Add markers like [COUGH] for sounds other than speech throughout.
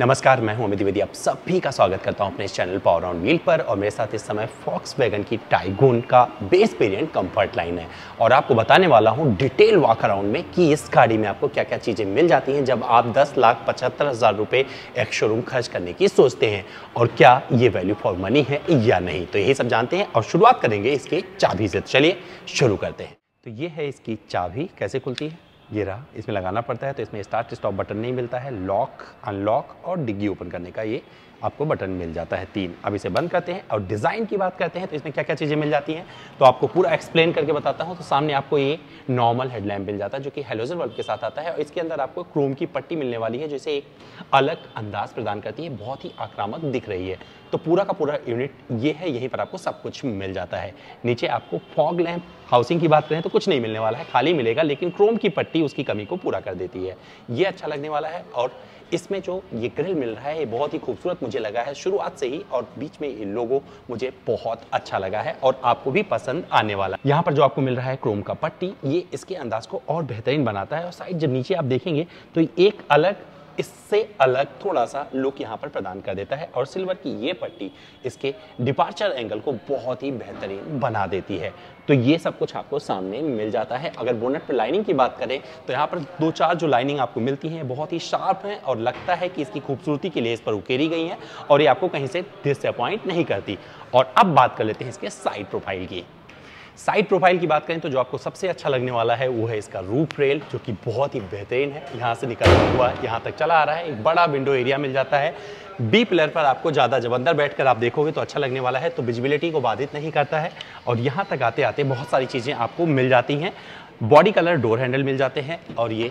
नमस्कार मैं हूं अमित द्विवेदी आप सभी का स्वागत करता हूं अपने इस चैनल पावर ऑन व्हील पर और मेरे साथ इस समय फॉक्स वैगन की टाइगोन का बेस पेरियंट कंफर्ट लाइन है और आपको बताने वाला हूं डिटेल वॉक अराउंड में कि इस गाड़ी में आपको क्या क्या चीज़ें मिल जाती हैं जब आप दस लाख पचहत्तर हज़ार रुपये एक शोरूम खर्च करने की सोचते हैं और क्या ये वैल्यू फॉर मनी है या नहीं तो यही सब जानते हैं और शुरुआत करेंगे इसके चाबी से चलिए शुरू करते हैं तो ये है इसकी चाबी कैसे खुलती है ये रहा इसमें लगाना पड़ता है तो इसमें स्टार्ट स्टॉप बटन नहीं मिलता है लॉक अनलॉक और डिग्गी ओपन करने का ये आपको बटन मिल जाता है तीन अब इसे बंद करते हैं और डिज़ाइन की बात करते हैं तो इसमें क्या क्या चीज़ें मिल जाती हैं तो आपको पूरा एक्सप्लेन करके बताता हूँ तो सामने आपको ये नॉर्मल हेडलैम्प मिल जाता है जो कि हेलोजन बल्ब के साथ आता है और इसके अंदर आपको क्रोम की पट्टी मिलने वाली है जिसे एक अलग अंदाज प्रदान करती है बहुत ही आक्रामक दिख रही है तो पूरा का पूरा यूनिट ये है यहीं पर आपको सब कुछ मिल जाता है नीचे आपको फॉग लैम्प हाउसिंग की बात करें तो कुछ नहीं मिलने वाला है खाली मिलेगा लेकिन क्रोम की पट्टी उसकी कमी को पूरा कर देती है ये अच्छा लगने वाला है और इसमें जो ये ग्रिल मिल रहा है ये बहुत ही खूबसूरत मुझे लगा है शुरुआत से ही और बीच में ये लोगो मुझे बहुत अच्छा लगा है और आपको भी पसंद आने वाला यहाँ पर जो आपको मिल रहा है क्रोम का पट्टी ये इसके अंदाज को और बेहतरीन बनाता है और साइड जब नीचे आप देखेंगे तो एक अलग इससे अलग थोड़ा सा लुक यहाँ पर प्रदान कर देता है और सिल्वर की ये पट्टी इसके डिपार्चर एंगल को बहुत ही बेहतरीन बना देती है तो ये सब कुछ आपको सामने मिल जाता है अगर बोनट पर लाइनिंग की बात करें तो यहाँ पर दो चार जो लाइनिंग आपको मिलती हैं बहुत ही शार्प हैं और लगता है कि इसकी खूबसूरती के लिए इस पर उकेरी गई हैं और ये आपको कहीं से डिसअपॉइंट नहीं करती और अब बात कर लेते हैं इसके साइड प्रोफाइल की साइड प्रोफाइल की बात करें तो जो आपको सबसे अच्छा लगने वाला है वो है इसका रूप रेल जो कि बहुत ही बेहतरीन है यहाँ से निकलता हुआ यहाँ तक चला आ रहा है एक बड़ा विंडो एरिया मिल जाता है बी पिलर पर आपको ज़्यादा जब अंदर बैठ कर आप देखोगे तो अच्छा लगने वाला है तो विजिबिलिटी को बाधित नहीं करता है और यहाँ तक आते आते बहुत सारी चीज़ें आपको मिल जाती हैं बॉडी कलर डोर हैंडल मिल जाते हैं और ये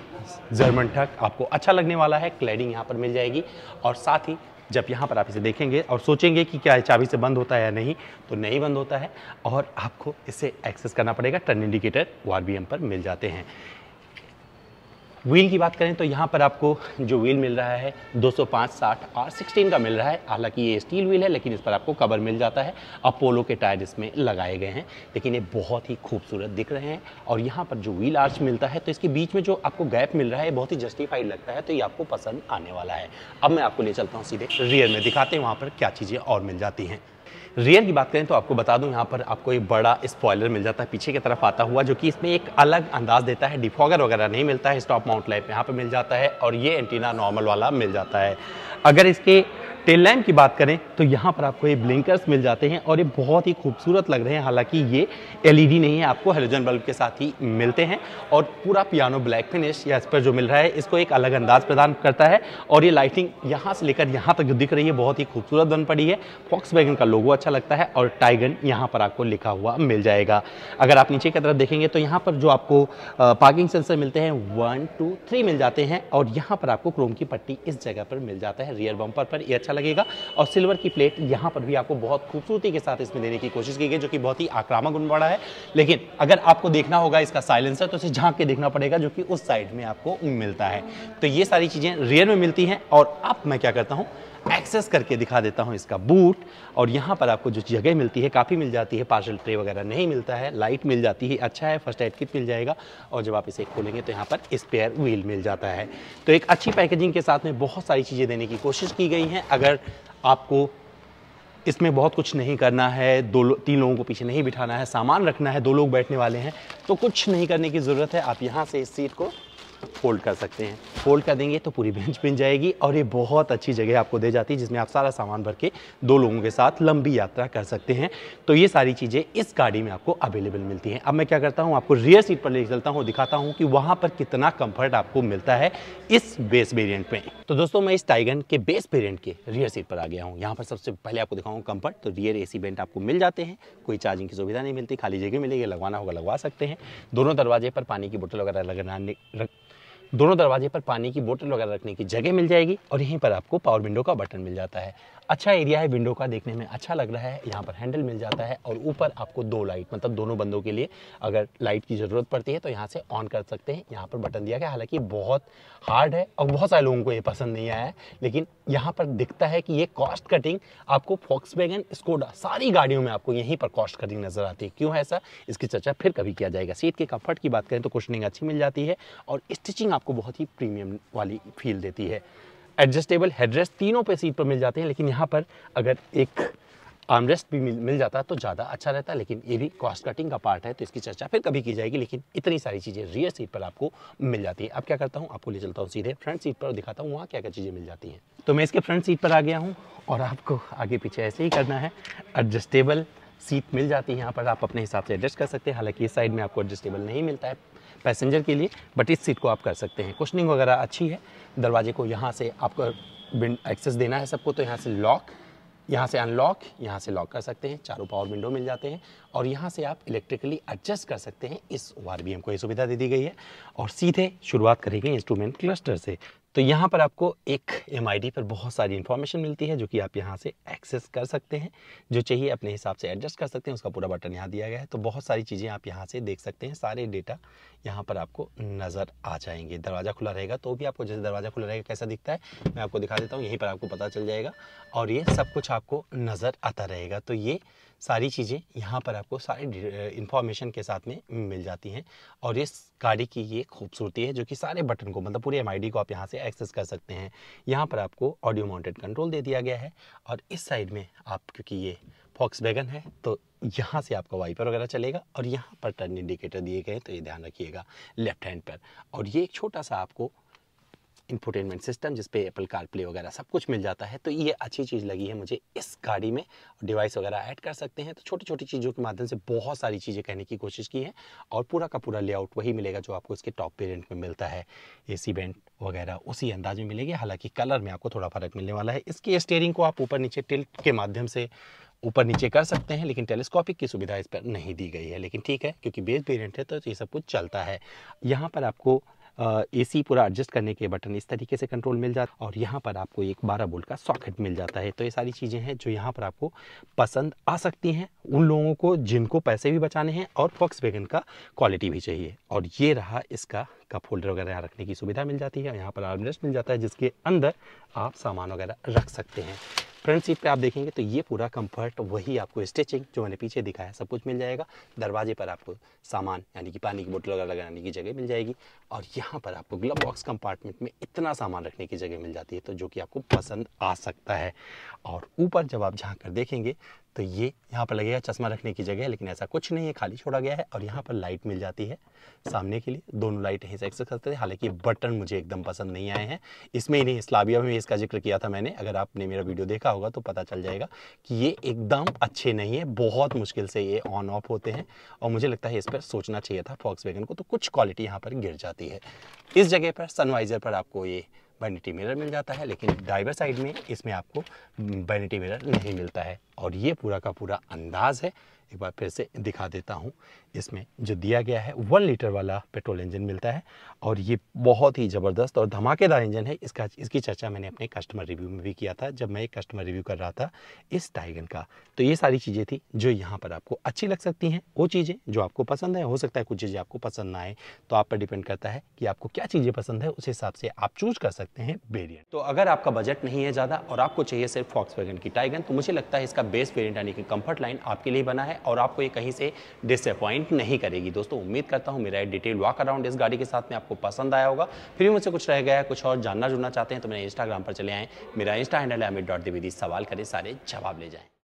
जर्मन ठक आपको अच्छा लगने वाला है क्लैडिंग यहाँ पर मिल जाएगी और साथ ही जब यहाँ पर आप इसे देखेंगे और सोचेंगे कि क्या चाबी से बंद होता है या नहीं तो नहीं बंद होता है और आपको इसे एक्सेस करना पड़ेगा टर्न इंडिकेटर ओ पर मिल जाते हैं व्हील की बात करें तो यहाँ पर आपको जो व्हील मिल रहा है 205 60 और 16 का मिल रहा है हालांकि ये स्टील व्हील है लेकिन इस पर आपको कवर मिल जाता है अपोलो के टायर इसमें लगाए गए हैं लेकिन ये बहुत ही खूबसूरत दिख रहे हैं और यहाँ पर जो व्हील आर्च मिलता है तो इसके बीच में जो आपको गैप मिल रहा है बहुत ही जस्टिफाइड लगता है तो ये आपको पसंद आने वाला है अब मैं आपको ले चलता हूँ सीधे रियर में दिखाते हैं वहाँ पर क्या चीज़ें और मिल जाती हैं रियर की बात करें तो आपको बता दूं यहाँ पर आपको एक बड़ा स्पॉयलर मिल जाता है पीछे की तरफ आता हुआ जो कि इसमें एक अलग अंदाज देता है डिफॉगर वगैरह नहीं मिलता है स्टॉप माउंट लाइफ यहाँ पर मिल जाता है और ये एंटीना नॉर्मल वाला मिल जाता है अगर इसके टेल लैम्प की बात करें तो यहाँ पर आपको ये ब्लिंकर्स मिल जाते हैं और ये बहुत ही खूबसूरत लग रहे हैं हालांकि ये एलईडी e नहीं है आपको हेलोजन बल्ब के साथ ही मिलते हैं और पूरा पियानो ब्लैक फिनिश या इस पर जो मिल रहा है इसको एक अलग अंदाज प्रदान करता है और ये लाइटिंग यहाँ से लेकर यहाँ तक जो दिख रही है बहुत ही खूबसूरत बन पड़ी है फॉक्स वैगन का लोगो अच्छा लगता है और टाइगन यहाँ पर आपको लिखा हुआ मिल जाएगा अगर आप नीचे की तरफ देखेंगे तो यहाँ पर जो आपको पार्किंग सेंसर मिलते हैं वन टू थ्री मिल जाते हैं और यहाँ पर आपको क्रोम की पट्टी इस जगह पर मिल जाता है रियर बम्पर पर ये अच्छा अच्छा लगेगा और सिल्वर की प्लेट यहाँ पर भी आपको बहुत खूबसूरती के साथ इसमें देने की कोशिश की गई जो कि बहुत ही आक्रामक गुणवाड़ा है लेकिन अगर आपको देखना होगा इसका साइलेंसर तो इसे झाँक के देखना पड़ेगा जो कि उस साइड में आपको मिलता है तो ये सारी चीज़ें रियर में मिलती हैं और अब मैं क्या करता हूँ एक्सेस करके दिखा देता हूं इसका बूट और यहां पर आपको जो जगह मिलती है काफ़ी मिल जाती है पार्सल ट्रे वगैरह नहीं मिलता है लाइट मिल जाती है अच्छा है फर्स्ट एड किट मिल जाएगा और जब आप इसे खोलेंगे तो यहां पर स्पेयर व्हील मिल जाता है तो एक अच्छी पैकेजिंग के साथ में बहुत सारी चीज़ें देने की कोशिश की गई हैं अगर अगर आपको इसमें बहुत कुछ नहीं करना है दो लो, तीन लोगों को पीछे नहीं बिठाना है सामान रखना है दो लोग बैठने वाले हैं तो कुछ नहीं करने की ज़रूरत है आप यहाँ से इस सीट को फोल्ड कर सकते हैं फोल्ड कर देंगे तो पूरी बेंच [LAUGHS] बन जाएगी और ये बहुत अच्छी जगह आपको दे जाती है जिसमें आप सारा सामान भर के दो लोगों के साथ लंबी यात्रा कर सकते हैं तो ये सारी चीज़ें इस गाड़ी में आपको अवेलेबल मिलती हैं अब मैं क्या करता हूँ आपको रियर सीट पर ले चलता हूँ दिखाता हूँ कि वहाँ पर कितना कम्फर्ट आपको मिलता है इस बेस वेरियंट में तो दोस्तों मैं इस टाइगन के बेस वेरियंट के रियर सीट पर आ गया हूँ यहाँ पर सबसे पहले आपको दिखाऊँ कंफर्ट तो रियर ए बेंट आपको मिल जाते हैं कोई चार्जिंग की सुविधा नहीं मिलती खाली जगह मिलेगी लगवाना होगा लगवा सकते हैं दोनों दरवाजे पर पानी की बोतल वगैरह लगाने दोनों दरवाजे पर पानी की बोतल वगैरह रखने की जगह मिल जाएगी और यहीं पर आपको पावर विंडो का बटन मिल जाता है अच्छा एरिया है विंडो का देखने में अच्छा लग रहा है यहाँ पर हैंडल मिल जाता है और ऊपर आपको दो लाइट मतलब दोनों बंदों के लिए अगर लाइट की ज़रूरत पड़ती है तो यहाँ से ऑन कर सकते हैं यहाँ पर बटन दिया गया हालांकि बहुत हार्ड है और बहुत सारे लोगों को ये पसंद नहीं आया है लेकिन यहाँ पर दिखता है कि ये कॉस्ट कटिंग आपको फॉक्स वैगन स्कोडा सारी गाड़ियों में आपको यहीं पर कॉस्ट कटिंग नज़र आती है क्यों ऐसा इसकी चर्चा फिर कभी किया जाएगा सीट के कम्फर्ट की बात करें तो कुशनिंग अच्छी मिल जाती है और स्टिचिंग आपको बहुत ही प्रीमियम वाली फील देती है एडजस्टेबल हेडरेस्ट तीनों पे सीट पर मिल जाते हैं लेकिन यहाँ पर अगर एक आर्मरेस्ट भी मिल, मिल जाता तो ज़्यादा अच्छा रहता लेकिन ये भी कॉस्ट कटिंग का पार्ट है तो इसकी चर्चा फिर कभी की जाएगी लेकिन इतनी सारी चीज़ें रियर सीट पर आपको मिल जाती है अब क्या करता हूँ आपको ले चलता हूँ सीधे फ्रंट सीट पर दिखाता हूँ वहाँ क्या क्या चीज़ें मिल जाती हैं तो मैं इसके फ्रंट सीट पर आ गया हूँ और आपको आगे पीछे ऐसे ही करना है एडजस्टेबल सीट मिल जाती है यहाँ पर आप अपने हिसाब से एडजस्ट कर सकते हैं हालांकि इस साइड में आपको एडजस्टेबल नहीं मिलता है पैसेंजर के लिए बट इस सीट को आप कर सकते हैं कुशनिंग वगैरह अच्छी है दरवाजे को यहाँ से आपको एक्सेस देना है सबको तो यहाँ से लॉक यहाँ से अनलॉक यहाँ से लॉक कर सकते हैं चारों पावर विंडो मिल जाते हैं और यहाँ से आप इलेक्ट्रिकली एडजस्ट कर सकते हैं इस वार को ये सुविधा दे दी गई है और सीधे शुरुआत करेंगे इंस्ट्रूमेंट क्लस्टर से तो यहाँ पर आपको एक एम पर बहुत सारी इन्फॉर्मेशन मिलती है जो कि आप यहाँ से एक्सेस कर सकते हैं जो चाहिए अपने हिसाब से एडजस्ट कर सकते हैं उसका पूरा बटन यहाँ दिया गया है तो बहुत सारी चीज़ें आप यहाँ से देख सकते हैं सारे डेटा यहाँ पर आपको नज़र आ जाएंगे दरवाज़ा खुला रहेगा तो भी आपको जैसे दरवाज़ा खुला रहेगा कैसा दिखता है मैं आपको दिखा देता हूँ यहीं पर आपको पता चल जाएगा और ये सब कुछ आपको नज़र आता रहेगा तो ये सारी चीज़ें यहाँ पर आपको सारी इन्फॉर्मेशन के साथ में मिल जाती हैं और इस गाड़ी की ये खूबसूरती है जो कि सारे बटन को मतलब पूरे एम को आप यहाँ से एक्सेस कर सकते हैं यहाँ पर आपको ऑडियो माउंटेड कंट्रोल दे दिया गया है और इस साइड में आप क्योंकि ये फॉक्स वैगन है तो यहाँ से आपका वाइपर वगैरह चलेगा और यहाँ पर टर्न इंडिकेटर दिए गए तो ये ध्यान रखिएगा लेफ्ट हैंड पर और ये एक छोटा सा आपको इन्फोटेनमेंट सिस्टम जिसपे एप्पल कार प्ले वगैरह सब कुछ मिल जाता है तो ये अच्छी चीज़ लगी है मुझे इस गाड़ी में डिवाइस वगैरह ऐड कर सकते हैं तो छोटी छोटी चीज़ों के माध्यम से बहुत सारी चीज़ें कहने की कोशिश की है और पूरा का पूरा लेआउट वही मिलेगा जो आपको इसके टॉप पेरेंट में मिलता है ए सी बैंड वगैरह उसी अंदाज में मिलेगी हालांकि कलर में आपको थोड़ा फर्क मिलने वाला है इसकी स्टेयरिंग को आप ऊपर नीचे टिल्ट के माध्यम से ऊपर नीचे कर सकते हैं लेकिन टेलीस्कोपिक की सुविधा इस पर नहीं दी गई है लेकिन ठीक है क्योंकि बेस पेरेंट है तो ये सब कुछ चलता है यहाँ पर आपको एसी पूरा एडजस्ट करने के बटन इस तरीके से कंट्रोल मिल जाता है और यहाँ पर आपको एक बारह बोल्ट का सॉकेट मिल जाता है तो ये सारी चीज़ें हैं जो यहाँ पर आपको पसंद आ सकती हैं उन लोगों को जिनको पैसे भी बचाने हैं और फॉक्स वैगन का क्वालिटी भी चाहिए और ये रहा इसका कप होल्डर वगैरह यहाँ रखने की सुविधा मिल जाती है यहाँ पर आर्मरेस्ट मिल जाता है जिसके अंदर आप सामान वगैरह रख सकते हैं फ्रंट सीट पे आप देखेंगे तो ये पूरा कंफर्ट वही आपको स्टिचिंग जो मैंने पीछे दिखाया सब कुछ मिल जाएगा दरवाजे पर आपको सामान यानी कि पानी की बोतल वगैरह लगाने की जगह मिल जाएगी और यहाँ पर आपको ग्लव बॉक्स कंपार्टमेंट में इतना सामान रखने की जगह मिल जाती है तो जो कि आपको पसंद आ सकता है और ऊपर जब आप झाँक कर देखेंगे तो ये यहाँ पर लगेगा चश्मा रखने की जगह लेकिन ऐसा कुछ नहीं है खाली छोड़ा गया है और यहाँ पर लाइट मिल जाती है सामने के लिए दोनों लाइट यहीं से एक्सेस करते थे हालांकि बटन मुझे एकदम पसंद नहीं आए हैं इसमें ही नहीं स्लाबिया में इसका जिक्र किया था मैंने अगर आपने मेरा वीडियो देखा होगा तो पता चल जाएगा कि ये एकदम अच्छे नहीं है बहुत मुश्किल से ये ऑन ऑफ होते हैं और मुझे लगता है इस पर सोचना चाहिए था फॉक्स को तो कुछ क्वालिटी यहाँ पर गिर जाती है इस जगह पर सनवाइज़र पर आपको ये वैनिटी मिरर मिल जाता है लेकिन ड्राइवर साइड में इसमें आपको वैनिटी मिरर नहीं मिलता है और ये पूरा का पूरा अंदाज है एक बार फिर से दिखा देता हूँ इसमें जो दिया गया है वन लीटर वाला पेट्रोल इंजन मिलता है और ये बहुत ही ज़बरदस्त और धमाकेदार इंजन है इसका इसकी चर्चा मैंने अपने कस्टमर रिव्यू में भी किया था जब मैं एक कस्टमर रिव्यू कर रहा था इस टाइगन का तो ये सारी चीज़ें थी जो यहाँ पर आपको अच्छी लग सकती हैं वो चीज़ें जो आपको पसंद है हो सकता है कुछ चीज़ें आपको पसंद ना आए तो आप पर डिपेंड करता है कि आपको क्या चीज़ें पसंद है उस हिसाब से आप चूज कर सकते हैं वेरियंट तो अगर आपका बजट नहीं है ज़्यादा और आपको चाहिए सिर्फ फॉक्स की टाइगन तो मुझे लगता है इसका बेस वेरियंट यानी कि कम्फर्ट लाइन आपके लिए बना है और आपको ये कहीं से डिसअपॉइंट नहीं करेगी दोस्तों उम्मीद करता हूँ मेरा डिटेल वॉक अराउंड इस गाड़ी के साथ में आपको पसंद आया होगा फिर भी मुझसे कुछ रह गया है कुछ और जानना जुड़ना चाहते हैं तो मेरे इंस्टाग्राम पर चले आए मेरा इंस्टा हैंडल है अमित डॉट द्विवेदी सवाल करें सारे जवाब ले जाएँ